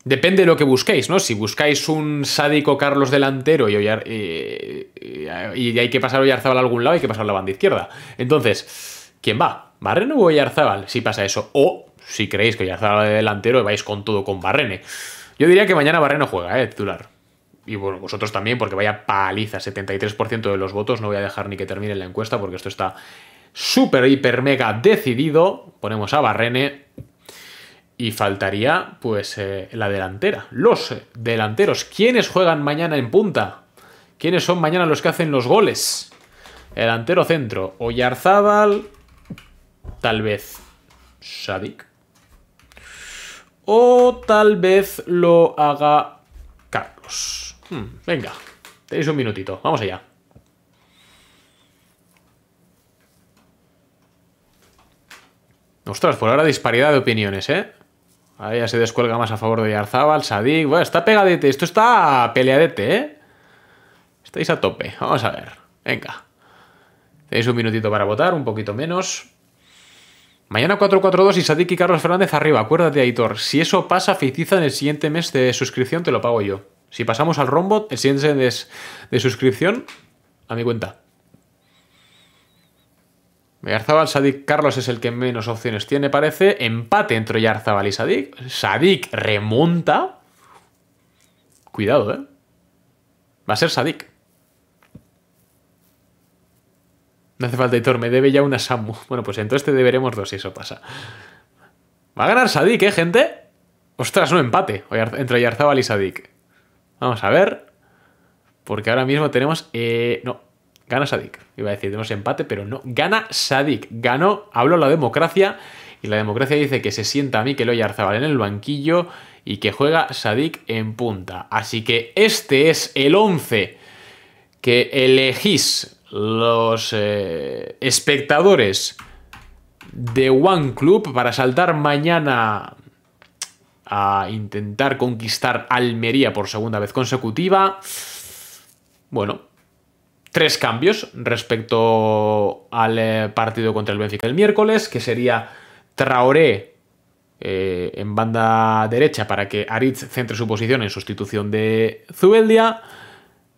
Depende de lo que busquéis, ¿no? Si buscáis un sádico Carlos delantero y, y, hay que pasar Oyarzábal a algún lado, hay que pasar la banda izquierda. Entonces, ¿quién va? Barrene o Oyarzábal, si pasa eso. O si creéis que Oyarzábal de delantero y vais con todo con Barrene. Yo diría que mañana Barreno juega, ¿eh? Titular. Y bueno, vosotros también, porque vaya paliza, 73% de los votos. No voy a dejar ni que termine la encuesta porque esto está súper, hiper, mega decidido. Ponemos a Barrene. Y faltaría, pues, eh, la delantera. Los delanteros. ¿Quiénes juegan mañana en punta? ¿Quiénes son mañana los que hacen los goles? Delantero centro. Oyarzábal, tal vez Sadik O tal vez lo haga Carlos. Hmm, venga, tenéis un minutito, vamos allá. Ostras, por ahora disparidad de opiniones, ¿eh? Ahí ya se descuelga más a favor de Yarzábal, Sadik. Bueno, está pegadete, esto está peleadete, ¿eh? Estáis a tope, vamos a ver. Venga. Tenéis un minutito para votar, un poquito menos. Mañana 4 y Sadik y Carlos Fernández arriba. Acuérdate, Aitor. Si eso pasa, Ficiza en el siguiente mes de suscripción te lo pago yo. Si pasamos al rombo, el siguiente mes de suscripción, a mi cuenta. Yarzabal, Sadik, Carlos es el que menos opciones tiene, parece. Empate entre Yarzabal y Sadik. Sadik remonta. Cuidado, ¿eh? Va a ser Sadik. No hace falta, Hitor, me debe ya una Samu. Bueno, pues entonces te deberemos dos si eso pasa. Va a ganar Sadik, ¿eh, gente? Ostras, un empate entre Yarzabal y Sadik. Vamos a ver. Porque ahora mismo tenemos... Eh, no, gana Sadik. Iba a decir, tenemos empate, pero no. Gana Sadik. Ganó, habló la democracia. Y la democracia dice que se sienta a mí, que lo Yarzabal en el banquillo y que juega Sadik en punta. Así que este es el 11 que elegís los eh, espectadores de One Club para saltar mañana a intentar conquistar Almería por segunda vez consecutiva. Bueno, tres cambios respecto al eh, partido contra el Benfica el miércoles, que sería Traoré eh, en banda derecha para que Aritz centre su posición en sustitución de Zubeldia.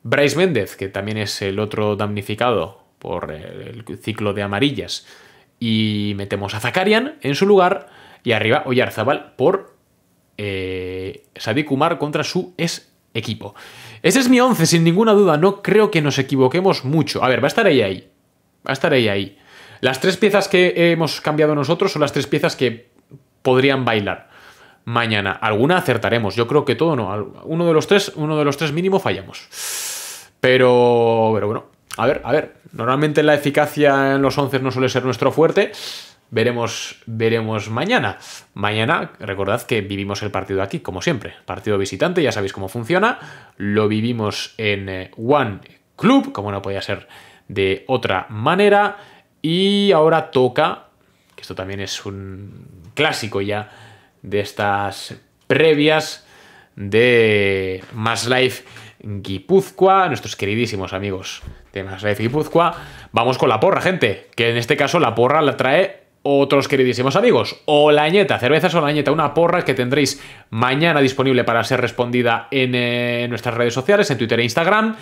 Bryce Méndez, que también es el otro damnificado por el ciclo de amarillas, y metemos a Zakarian en su lugar, y arriba Oyarzabal por eh, contra su ex equipo. Ese es mi once, sin ninguna duda, no creo que nos equivoquemos mucho. A ver, va a estar ahí ahí, va a estar ahí ahí. Las tres piezas que hemos cambiado nosotros son las tres piezas que podrían bailar mañana. Alguna acertaremos. Yo creo que todo no. Uno de los tres, uno de los tres mínimo fallamos. Pero, pero bueno, a ver, a ver. Normalmente la eficacia en los 11 no suele ser nuestro fuerte. Veremos, veremos mañana. Mañana, recordad que vivimos el partido aquí, como siempre. Partido visitante, ya sabéis cómo funciona. Lo vivimos en eh, One Club, como no podía ser de otra manera. Y ahora toca, que esto también es un clásico ya de estas previas de Más Life Guipúzcoa, nuestros queridísimos amigos de Guipúzcoa. Vamos con la porra, gente, que en este caso la porra la trae otros queridísimos amigos. Olañeta, cervezas Olañeta, una porra que tendréis mañana disponible para ser respondida eh, en nuestras redes sociales, en Twitter e Instagram,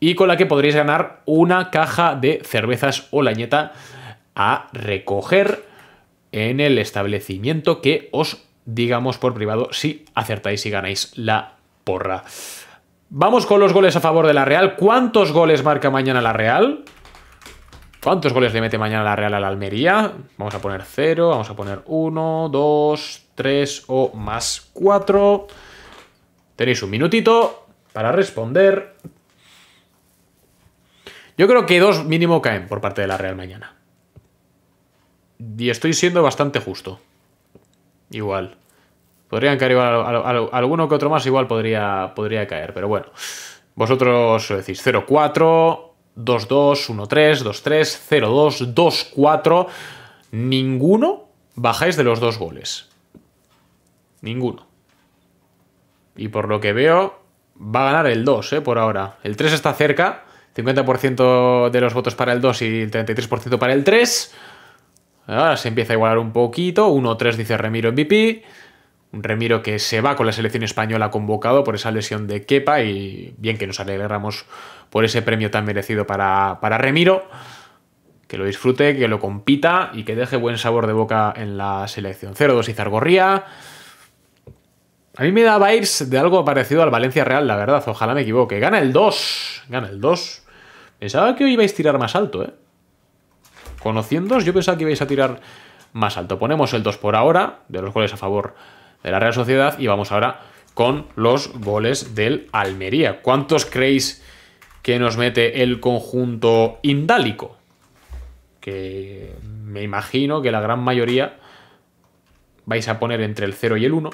y con la que podréis ganar una caja de cervezas o Olañeta a recoger en el establecimiento que os digamos por privado si acertáis y ganáis la porra. Vamos con los goles a favor de la Real. ¿Cuántos goles marca mañana la Real? ¿Cuántos goles le mete mañana la Real a la Almería? Vamos a poner 0, vamos a poner 1, 2, 3 o más 4. Tenéis un minutito para responder. Yo creo que dos mínimo caen por parte de la Real mañana. Y estoy siendo bastante justo. Igual. Podrían caer igual, alguno que otro más igual podría, podría caer, pero bueno. Vosotros decís 0-4, 2-2, 1-3, 2-3, 0-2, 2-4. Ninguno bajáis de los dos goles. Ninguno. Y por lo que veo, va a ganar el 2, ¿eh? Por ahora. El 3 está cerca. 50% de los votos para el 2 y el 33% para el 3. Ahora se empieza a igualar un poquito. 1-3 dice Remiro MVP. Remiro que se va con la selección española convocado por esa lesión de Kepa y bien que nos alegramos por ese premio tan merecido para, para Remiro. Que lo disfrute, que lo compita y que deje buen sabor de boca en la selección. 0-2 y Zargorría. A mí me da vibes de algo parecido al Valencia Real, la verdad. Ojalá me equivoque. Gana el 2. Gana el 2. Pensaba que hoy ibais a tirar más alto, ¿eh? Conociéndos, yo pensaba que ibais a tirar más alto. Ponemos el 2 por ahora, de los cuales a favor de la Real Sociedad. Y vamos ahora con los goles del Almería. ¿Cuántos creéis que nos mete el conjunto indálico? Que me imagino que la gran mayoría vais a poner entre el 0 y el 1.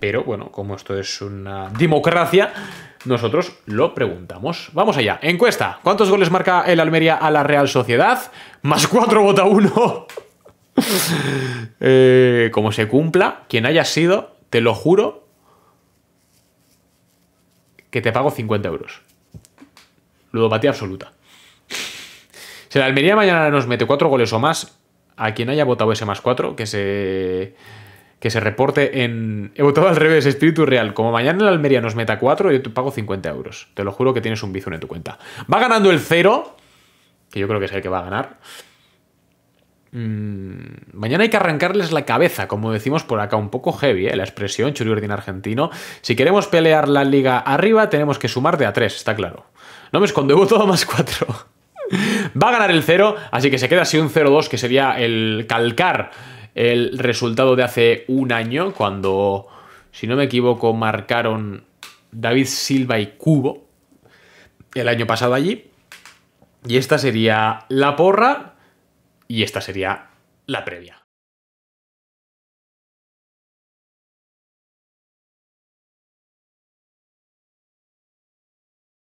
Pero bueno, como esto es una democracia, nosotros lo preguntamos. Vamos allá. Encuesta. ¿Cuántos goles marca el Almería a la Real Sociedad? Más 4 vota 1. Eh, como se cumpla, quien haya sido, te lo juro, que te pago 50 euros. Ludopatía absoluta. Si la Almería mañana nos mete cuatro goles o más, a quien haya votado ese más 4 que se que se reporte en. He votado al revés, espíritu real. Como mañana la Almería nos meta 4, yo te pago 50 euros. Te lo juro que tienes un bizón en tu cuenta. Va ganando el 0, que yo creo que es el que va a ganar. Mm, mañana hay que arrancarles la cabeza, como decimos por acá, un poco heavy, ¿eh? la expresión churiordín argentino. Si queremos pelear la liga arriba, tenemos que sumar de a tres, está claro. No me escondo, todo más cuatro. Va a ganar el 0, así que se queda así un 0-2, que sería el calcar el resultado de hace un año, cuando, si no me equivoco, marcaron David Silva y Cubo el año pasado allí. Y esta sería la porra, y esta sería la previa.